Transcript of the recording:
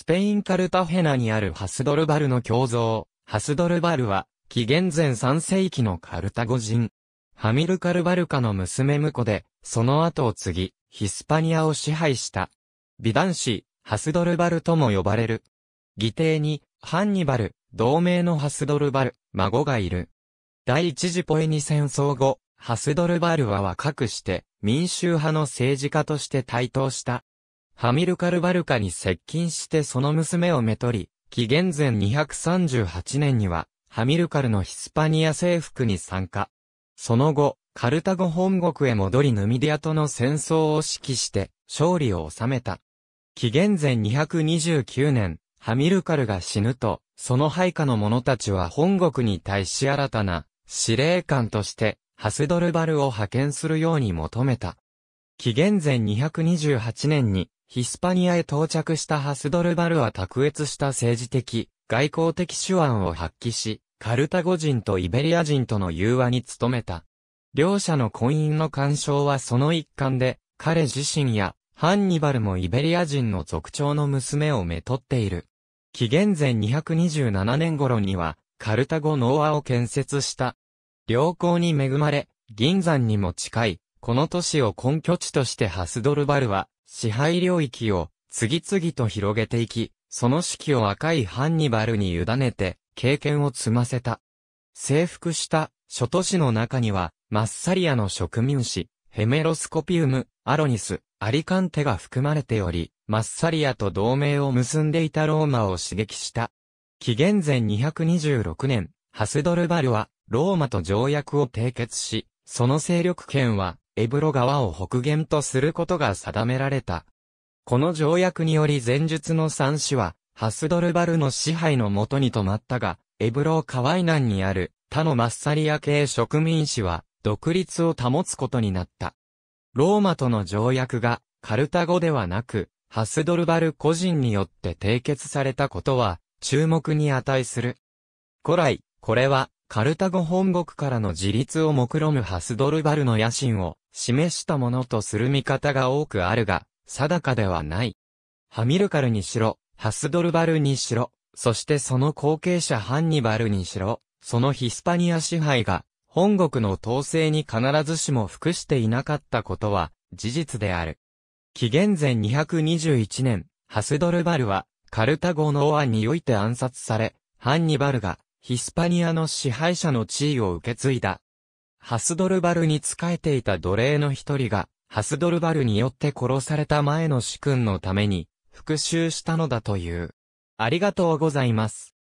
スペインカルタヘナにあるハスドルバルの胸像。ハスドルバルは、紀元前3世紀のカルタゴ人。ハミルカルバルカの娘婿で、その後を継ぎ、ヒスパニアを支配した。美男子、ハスドルバルとも呼ばれる。義弟に、ハンニバル、同盟のハスドルバル、孫がいる。第一次ポエニ戦争後、ハスドルバルは若くして、民衆派の政治家として台頭した。ハミルカル・バルカに接近してその娘をめとり、紀元前238年には、ハミルカルのヒスパニア征服に参加。その後、カルタゴ本国へ戻りヌミディアとの戦争を指揮して、勝利を収めた。紀元前229年、ハミルカルが死ぬと、その配下の者たちは本国に対し新たな司令官として、ハスドルバルを派遣するように求めた。紀元前228年にヒスパニアへ到着したハスドルバルは卓越した政治的、外交的手腕を発揮し、カルタゴ人とイベリア人との融和に努めた。両者の婚姻の干渉はその一環で、彼自身やハンニバルもイベリア人の族長の娘をめとっている。紀元前227年頃には、カルタゴノーアを建設した。良好に恵まれ、銀山にも近い、この都市を根拠地としてハスドルバルは、支配領域を次々と広げていき、その指揮を赤いハンニバルに委ねて、経験を積ませた。征服した諸都市の中には、マッサリアの植民地、ヘメロスコピウム、アロニス、アリカンテが含まれており、マッサリアと同盟を結んでいたローマを刺激した。紀元前226年、ハスドルバルは、ローマと条約を締結し、その勢力圏は、エブロ川を北限とすることが定められた。この条約により前述の三市は、ハスドルバルの支配のもとに止まったが、エブロ河以南にある他のマッサリア系植民市は、独立を保つことになった。ローマとの条約が、カルタゴではなく、ハスドルバル個人によって締結されたことは、注目に値する。古来、これは、カルタゴ本国からの自立を目論むハスドルバルの野心を、示したものとする見方が多くあるが、定かではない。ハミルカルにしろ、ハスドルバルにしろ、そしてその後継者ハンニバルにしろ、そのヒスパニア支配が、本国の統制に必ずしも服していなかったことは、事実である。紀元前221年、ハスドルバルは、カルタゴの案において暗殺され、ハンニバルが、ヒスパニアの支配者の地位を受け継いだ。ハスドルバルに仕えていた奴隷の一人が、ハスドルバルによって殺された前の主君のために、復讐したのだという。ありがとうございます。